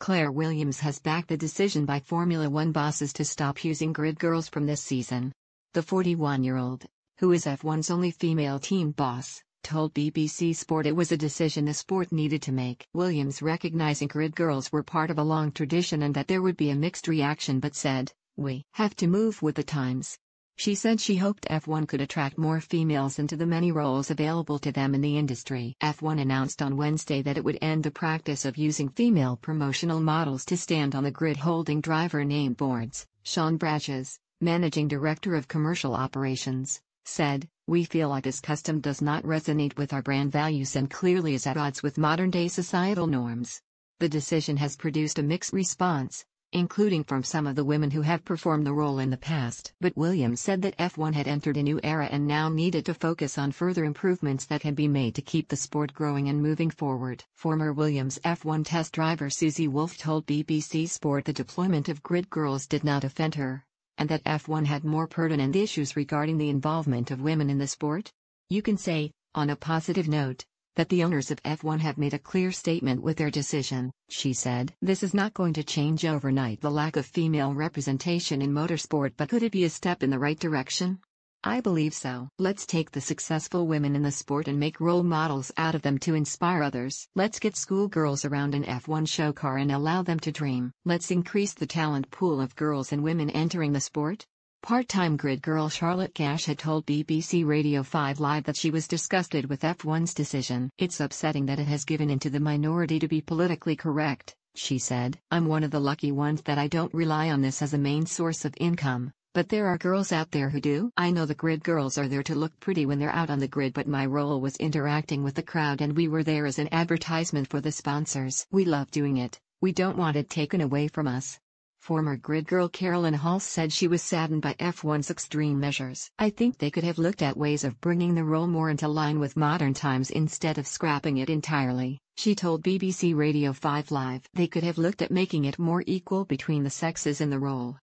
Claire Williams has backed the decision by Formula One bosses to stop using grid girls from this season. The 41 year old, who is F1's only female team boss, told BBC Sport it was a decision the sport needed to make. Williams recognizing grid girls were part of a long tradition and that there would be a mixed reaction but said, We have to move with the times. She said she hoped F1 could attract more females into the many roles available to them in the industry. F1 announced on Wednesday that it would end the practice of using female promotional models to stand on the grid holding driver name boards. Sean Bratches, managing director of commercial operations, said, We feel like this custom does not resonate with our brand values and clearly is at odds with modern day societal norms. The decision has produced a mixed response, including from some of the women who have performed the role in the past. But Williams said that F1 had entered a new era and now needed to focus on further improvements that can be made to keep the sport growing and moving forward. Former Williams F1 test driver Susie Wolf told BBC Sport the deployment of grid girls did not offend her, and that F1 had more pertinent issues regarding the involvement of women in the sport. You can say, on a positive note, that the owners of F1 have made a clear statement with their decision, she said. This is not going to change overnight the lack of female representation in motorsport, but could it be a step in the right direction? I believe so. Let's take the successful women in the sport and make role models out of them to inspire others. Let's get schoolgirls around an F1 show car and allow them to dream. Let's increase the talent pool of girls and women entering the sport. Part-time grid girl Charlotte Gash had told BBC Radio 5 Live that she was disgusted with F1's decision. It's upsetting that it has given into the minority to be politically correct, she said. I'm one of the lucky ones that I don't rely on this as a main source of income. But there are girls out there who do. I know the grid girls are there to look pretty when they're out on the grid, but my role was interacting with the crowd, and we were there as an advertisement for the sponsors. We love doing it, we don't want it taken away from us. Former grid girl Carolyn Hall said she was saddened by F1's extreme measures. I think they could have looked at ways of bringing the role more into line with modern times instead of scrapping it entirely. She told BBC Radio 5 Live they could have looked at making it more equal between the sexes in the role.